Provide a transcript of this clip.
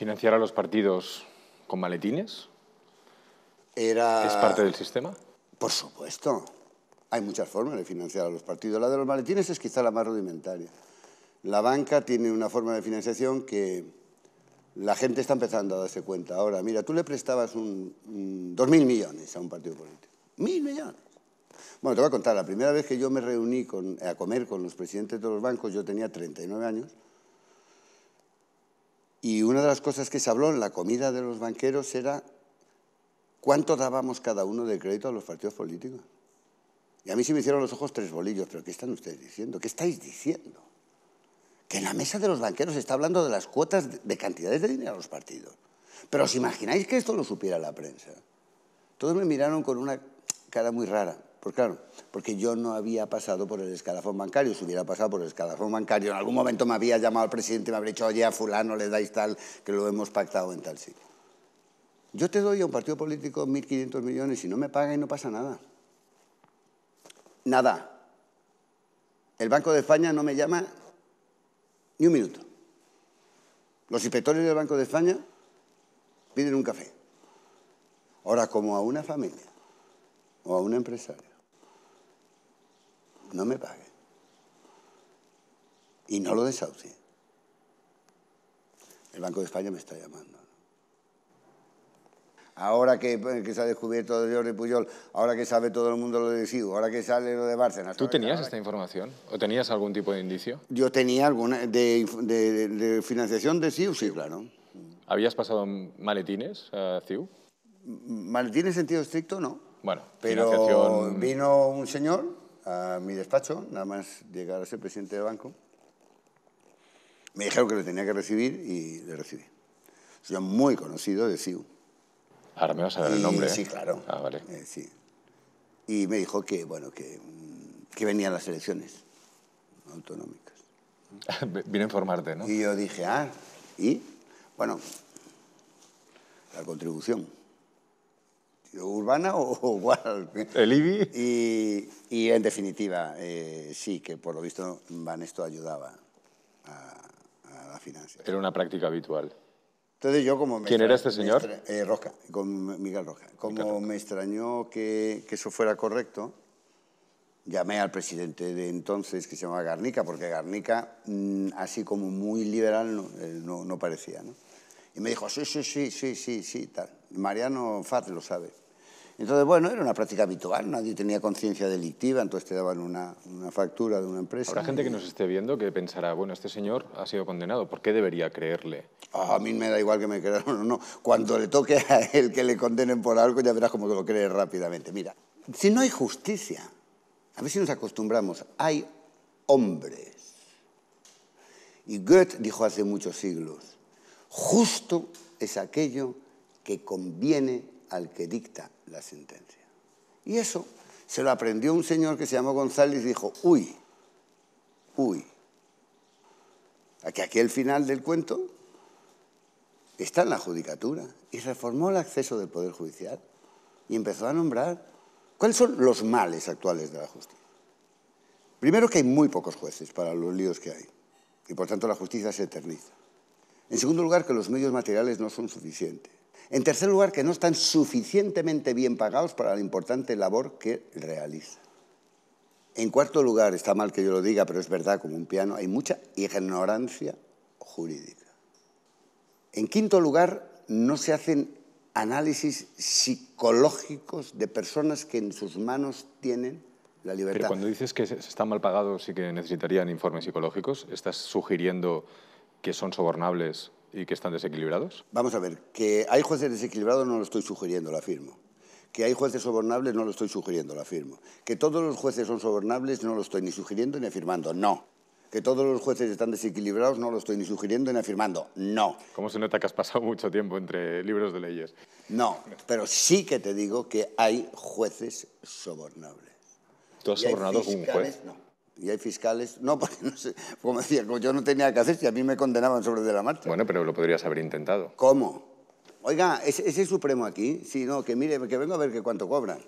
¿Financiar a los partidos con maletines? ¿Es parte del sistema? Por supuesto. Hay muchas formas de financiar a los partidos. La de los maletines es quizá la más rudimentaria. La banca tiene una forma de financiación que la gente está empezando a darse cuenta. Ahora, mira, tú le prestabas un, mil 2.000 millones a un partido político. ¡Mil millones! Bueno, te voy a contar, la primera vez que yo me reuní a comer con los presidentes de los bancos, yo tenía 39 años, y una de las cosas que se habló en la comida de los banqueros era cuánto dábamos cada uno de crédito a los partidos políticos. Y a mí se me hicieron los ojos tres bolillos, pero ¿qué están ustedes diciendo? ¿Qué estáis diciendo? Que en la mesa de los banqueros se está hablando de las cuotas de cantidades de dinero a los partidos. Pero os imagináis que esto lo supiera la prensa. Todos me miraron con una cara muy rara. Pues claro, porque yo no había pasado por el escalafón bancario. Si hubiera pasado por el escalafón bancario, en algún momento me había llamado al presidente y me habría dicho, oye, a fulano le dais tal, que lo hemos pactado en tal sitio. Yo te doy a un partido político 1.500 millones y no me paga y no pasa nada. Nada. El Banco de España no me llama ni un minuto. Los inspectores del Banco de España piden un café. Ahora, como a una familia o a un empresario no me pague. Y no lo desahucie. El Banco de España me está llamando. Ahora que, eh, que se ha descubierto de Jordi Puyol, ahora que sabe todo el mundo lo de Sigo, ahora que sale lo de Bárcenas. ¿Tú tenías esta información? ¿O tenías algún tipo de indicio? Yo tenía alguna. de, financiación de Siu, sí, claro. ¿Habías pasado maletines a CIU? Maletines en sentido estricto, no. Bueno, pero vino un señor a mi despacho, nada más llegar a ser presidente de banco. Me dijeron que lo tenía que recibir y le recibí. Soy muy conocido de CIU. Ahora me vas a dar el nombre. ¿eh? Sí, claro. Ah, vale. Eh, y me dijo que, bueno, que, venían las elecciones autonómicas. Vino a informarte, ¿no? Y yo dije, ah, ¿y? Bueno, la contribución urbana o, igual? El IBI. Y, en definitiva, eh, sí, que por lo visto Banesto ayudaba a, la financiación Era una práctica habitual. Entonces yo como... ¿Quién era este señor? Eh, Roca, con Miguel Roca. Como me extrañó que, eso fuera correcto, llamé al presidente de entonces, que se llamaba Garnica, porque Garnica, mm, así como muy liberal, no, no parecía. ¿no? Y me dijo, sí, sí, sí, sí, sí, sí, tal. Mariano Faz lo sabe. Entonces, bueno, era una práctica habitual, nadie tenía conciencia delictiva, entonces te daban una, factura de una empresa. la gente que nos esté viendo que pensará, bueno, este señor ha sido condenado, ¿por qué debería creerle? Ah, a mí me da igual que me crean o no. Cuando le toque a él que le condenen por algo, ya verás cómo lo cree rápidamente. Mira, si no hay justicia, a ver si nos acostumbramos, hay hombres. Y Goethe dijo hace muchos siglos, Justo es aquello que conviene al que dicta la sentencia. Y eso se lo aprendió un señor que se llamó González y dijo, uy, uy, que aquí el final del cuento está en la judicatura. Y reformó el acceso del Poder Judicial y empezó a nombrar cuáles son los males actuales de la justicia. Primero que hay muy pocos jueces para los líos que hay y por tanto la justicia se eterniza. En segundo lugar, que los medios materiales no son suficientes. En tercer lugar, que no están suficientemente bien pagados para la importante labor que realizan. En cuarto lugar, está mal que yo lo diga, pero es verdad, como un piano, hay mucha ignorancia jurídica. En quinto lugar, no se hacen análisis psicológicos de personas que en sus manos tienen la libertad. Pero cuando dices que están mal pagados y que necesitarían informes psicológicos, ¿estás sugiriendo que son sobornables y que están desequilibrados? Vamos a ver, que hay jueces desequilibrados no lo estoy sugiriendo, lo afirmo. Que hay jueces sobornables no lo estoy sugiriendo, lo afirmo. Que todos los jueces son sobornables no lo estoy ni sugiriendo ni afirmando, no. Que todos los jueces están desequilibrados no lo estoy ni sugiriendo ni afirmando, no. ¿Cómo se nota que has pasado mucho tiempo entre libros de leyes? No, pero sí que te digo que hay jueces sobornables. ¿Tú has sobornado un juez? No. Y hay fiscales, no, porque no sé, como decía, yo no tenía que hacer si a mí me condenaban sobre de la marcha. Bueno, pero lo podrías haber intentado. ¿Cómo? Oiga, ¿ese, supremo aquí? Sí, no, que mire, que vengo a ver qué cuánto cobran.